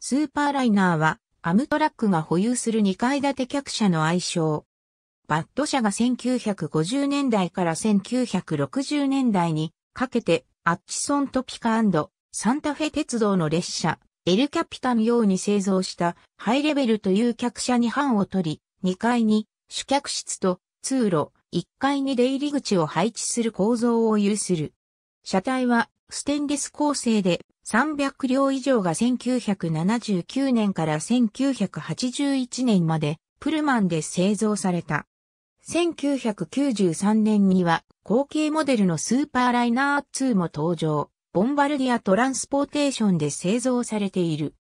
スーパーライナーは、アムトラックが保有する2階建て客車の愛称。バッド車が1950年代から1960年代にかけて、アッチソントピカサンタフェ鉄道の列車、エルキャピタのように製造したハイレベルという客車に班を取り、2階に主客室と通路、1階に出入り口を配置する構造を有する。車体はステンレス構成で300両以上が1979年から1981年までプルマンで製造された。1993年には後継モデルのスーパーライナー2も登場。ボンバルディアトランスポーテーションで製造されている。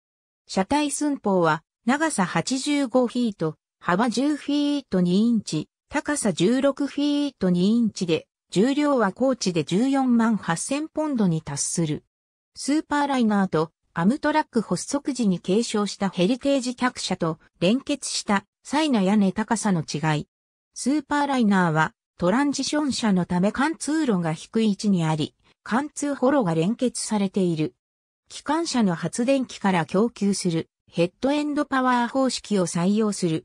車体寸法は長さ85フィート、幅10フィート2インチ、高さ16フィート2インチで、重量は高地で14万8000ポンドに達する。スーパーライナーとアムトラック発足時に継承したヘリテージ客車と連結した際の屋根高さの違い。スーパーライナーはトランジション車のため貫通路が低い位置にあり、貫通ホロが連結されている。機関車の発電機から供給するヘッドエンドパワー方式を採用する。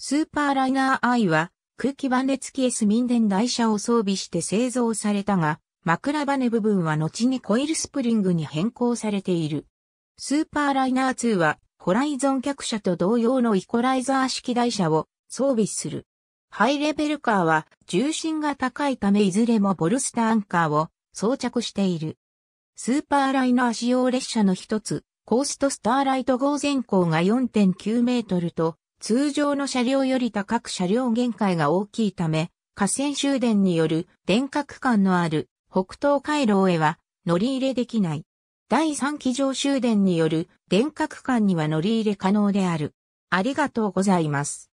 スーパーライナー I は空気バネ付き S 民電台車を装備して製造されたが、枕羽部分は後にコイルスプリングに変更されている。スーパーライナー2は、ホライゾン客車と同様のイコライザー式台車を装備する。ハイレベルカーは重心が高いためいずれもボルスターアンカーを装着している。スーパーライナー仕様列車の一つ、コーストスターライト号全高が4.9メートルと、通常の車両より高く車両限界が大きいため、河川終電による電角間のある北東回廊へは乗り入れできない。第3期上終電による電角間には乗り入れ可能である。ありがとうございます。